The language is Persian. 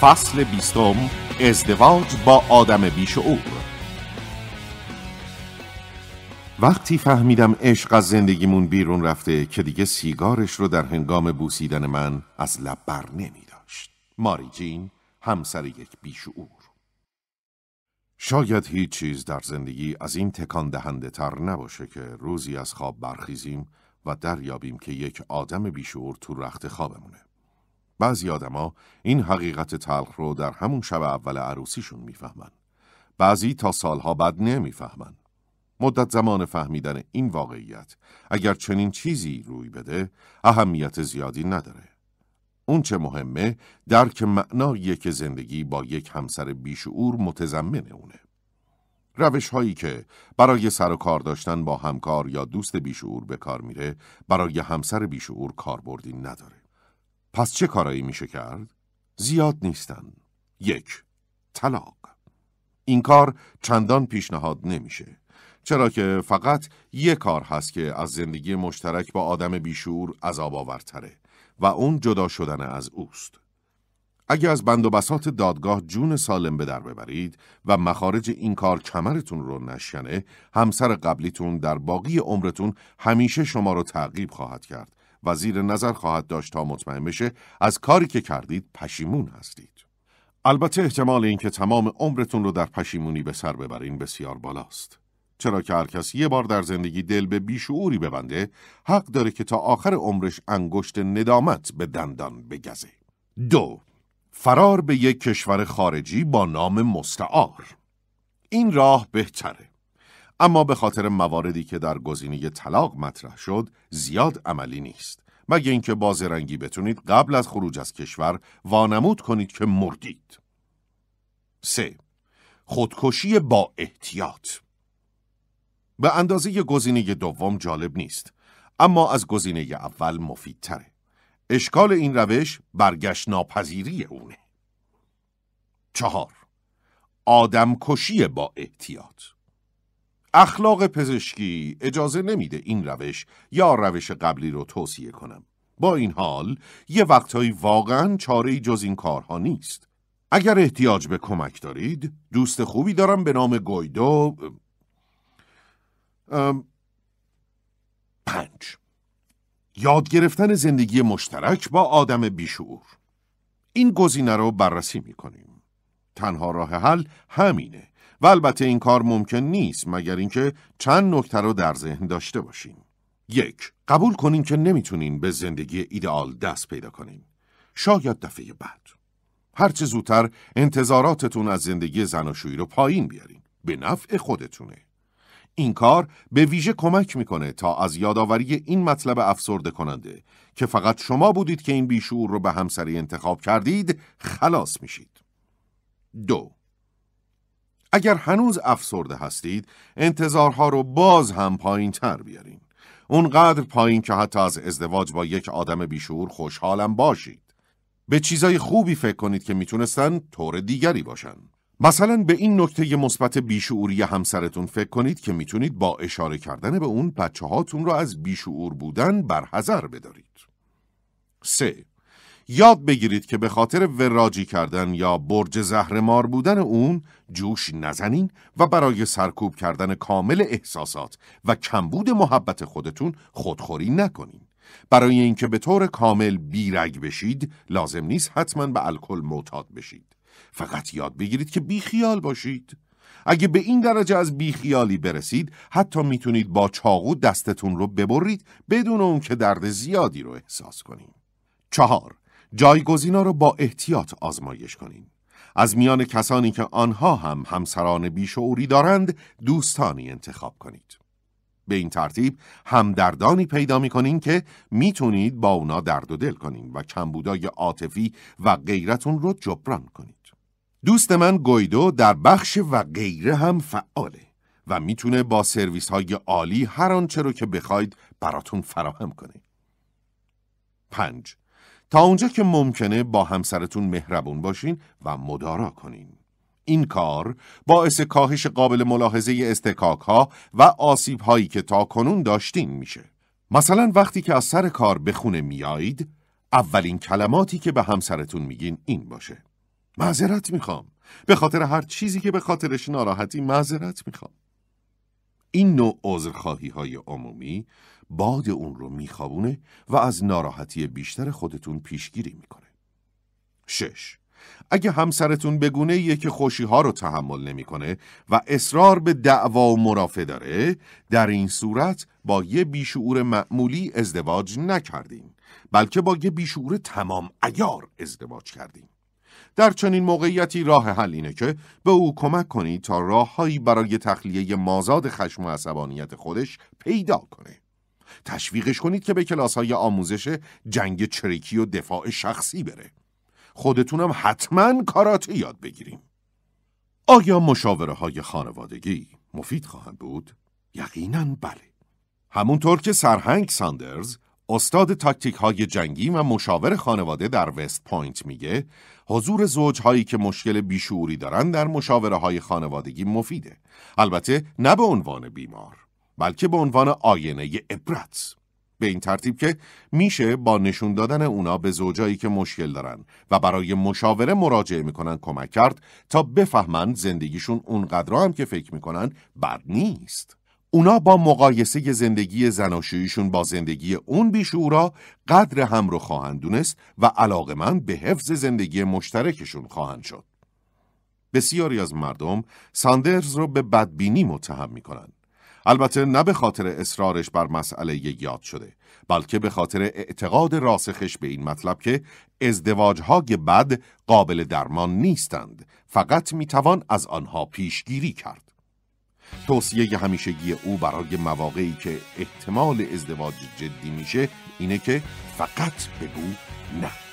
فصل بیستم ازدواج با آدم بیشعور وقتی فهمیدم عشق از زندگیمون بیرون رفته که دیگه سیگارش رو در هنگام بوسیدن من از لب بر نمی داشت ماری جین همسر یک بیشعور شاید هیچ چیز در زندگی از این تکان دهنده تر نباشه که روزی از خواب برخیزیم و دریابیم که یک آدم بیشعور تو رخت خوابمونه بعضی آدما این حقیقت تلخ رو در همون شب اول عروسیشون میفهمن. بعضی تا سالها بعد نمیفهمن. مدت زمان فهمیدن این واقعیت اگر چنین چیزی روی بده اهمیت زیادی نداره. اون چه مهمه درک معنایی که زندگی با یک همسر بیشعور متضمن اونه. روش هایی که برای سر و کار داشتن با همکار یا دوست بیشعور به کار میره برای همسر بیشعور کاربردی نداره. پس چه کارایی میشه کرد؟ زیاد نیستن. یک، طلاق. این کار چندان پیشنهاد نمیشه. چرا که فقط یک کار هست که از زندگی مشترک با آدم بیشور عذاب آورتره و اون جدا شدن از اوست. اگه از بند و بسات دادگاه جون سالم به در ببرید و مخارج این کار کمرتون رو نشکنه، همسر قبلیتون در باقی عمرتون همیشه شما رو تعقیب خواهد کرد و زیر نظر خواهد داشت تا مطمئن بشه از کاری که کردید پشیمون هستید. البته احتمال اینکه تمام عمرتون رو در پشیمونی به سر ببرین بسیار بالاست. چرا که هر کس یه بار در زندگی دل به بیشعوری ببنده حق داره که تا آخر عمرش انگشت ندامت به دندان بگزه. دو فرار به یک کشور خارجی با نام مستعار این راه بهتره. اما به خاطر مواردی که در گزینه طلاق مطرح شد زیاد عملی نیست مگه اینکه بازرنگی بتونید قبل از خروج از کشور وانمود کنید که مردید 3. خودکشی با احتیاط به اندازه گزینه دوم جالب نیست اما از گزینه اول مفیدتره اشکال این روش برگشت ناپذیری اونه چهار کشی با احتیاط اخلاق پزشکی اجازه نمیده این روش یا روش قبلی رو توصیه کنم. با این حال یه وقتهایی واقعا چاره جز این کارها نیست. اگر احتیاج به کمک دارید دوست خوبی دارم به نام گویدو ام... پنج یاد گرفتن زندگی مشترک با آدم بیشعور این گزینه رو بررسی میکنیم. تنها راه حل همینه و البته این کار ممکن نیست مگر اینکه چند نکته رو در ذهن داشته باشین. یک، قبول کنین که نمیتونین به زندگی ایدئال دست پیدا کنین. شاید دفعه بعد. هرچه زودتر انتظاراتتون از زندگی زناشویی رو پایین بیارین. به نفع خودتونه. این کار به ویژه کمک میکنه تا از یادآوری این مطلب افسرده کننده که فقط شما بودید که این بیشور رو به همسری انتخاب کردید خلاص میشید. دو اگر هنوز افسرده هستید، انتظارها رو باز هم پایین تر بیارین. اونقدر پایین که حتی از ازدواج با یک آدم بیشور خوشحالم باشید. به چیزای خوبی فکر کنید که میتونستن طور دیگری باشن. مثلا به این نکته مثبت بیشعوری همسرتون فکر کنید که میتونید با اشاره کردن به اون بچه هاتون رو از بیشعور بودن برحضر بدارید. 3. یاد بگیرید که به خاطر وراجی کردن یا برج زهرمار بودن اون جوش نزنین و برای سرکوب کردن کامل احساسات و کمبود محبت خودتون خودخوری نکنین. برای اینکه به طور کامل بیرگ بشید لازم نیست حتما به الکل معتاد بشید. فقط یاد بگیرید که بیخیال باشید. اگه به این درجه از بیخیالی برسید حتی میتونید با چاقو دستتون رو ببرید بدون اون که درد زیادی رو احساس کنید. چهار جایگزینا را با احتیاط آزمایش کنید از میان کسانی که آنها هم همسران بیشعوری دارند دوستانی انتخاب کنید. به این ترتیب همدردانی پیدا می کنین که میتونید با اونا درد و دل کنین و کمبودای عاطفی و غیرتون رو جبران کنید. دوست من گویدو در بخش و غیره هم فعاله و میتونه با سرویس های عالی هر آنچه رو که بخواید براتون فراهم کنه. 5. تا اونجا که ممکنه با همسرتون مهربون باشین و مدارا کنین. این کار باعث کاهش قابل ملاحظه استکاک ها و آسیب هایی که تا کنون داشتین میشه. مثلا وقتی که از سر کار به خونه میایید، اولین کلماتی که به همسرتون میگین این باشه. معذرت میخوام. به خاطر هر چیزی که به خاطرش ناراحتی معذرت میخوام. این نوع عذرخواهی های عمومی باد اون رو میخوابونه و از ناراحتی بیشتر خودتون پیشگیری میکنه. 6. اگه همسرتون بگونه یه که خوشی ها رو تحمل نمیکنه و اصرار به دعوا و مرافع داره در این صورت با یه بیشعور معمولی ازدواج نکردیم، بلکه با یه بیشعور تمام ایار ازدواج کردیم. در چنین موقعیتی راه حل اینه که به او کمک کنید تا راههایی برای تخلیه مازاد خشم و عصبانیت خودش پیدا کنه. تشویقش کنید که به کلاس های آموزش جنگ چریکی و دفاع شخصی بره. خودتونم حتما کاراته یاد بگیریم. آیا مشاوره های خانوادگی مفید خواهند بود؟ یقینا بله. همونطور که سرهنگ ساندرز استاد تاکتیک های جنگی و مشاور خانواده در وست پوینت میگه حضور زوج هایی که مشکل بیشعوری دارن در مشاوره های خانوادگی مفیده. البته نه به عنوان بیمار، بلکه به عنوان آینه عبرت. به این ترتیب که میشه با نشون دادن اونا به زوجایی که مشکل دارن و برای مشاوره مراجعه میکنن کمک کرد تا بفهمند زندگیشون اونقدر هم که فکر میکنن بد نیست. اونا با مقایسه زندگی زناشوییشون با زندگی اون بیشورا قدر هم رو خواهند دونست و من به حفظ زندگی مشترکشون خواهند شد. بسیاری از مردم ساندرز رو به بدبینی متهم می کنند. البته نه به خاطر اصرارش بر مسئله یاد شده بلکه به خاطر اعتقاد راسخش به این مطلب که ازدواجهای بد قابل درمان نیستند فقط میتوان از آنها پیشگیری کرد توصیه همیشگی او برای مواقعی که احتمال ازدواج جدی میشه اینه که فقط بگو نه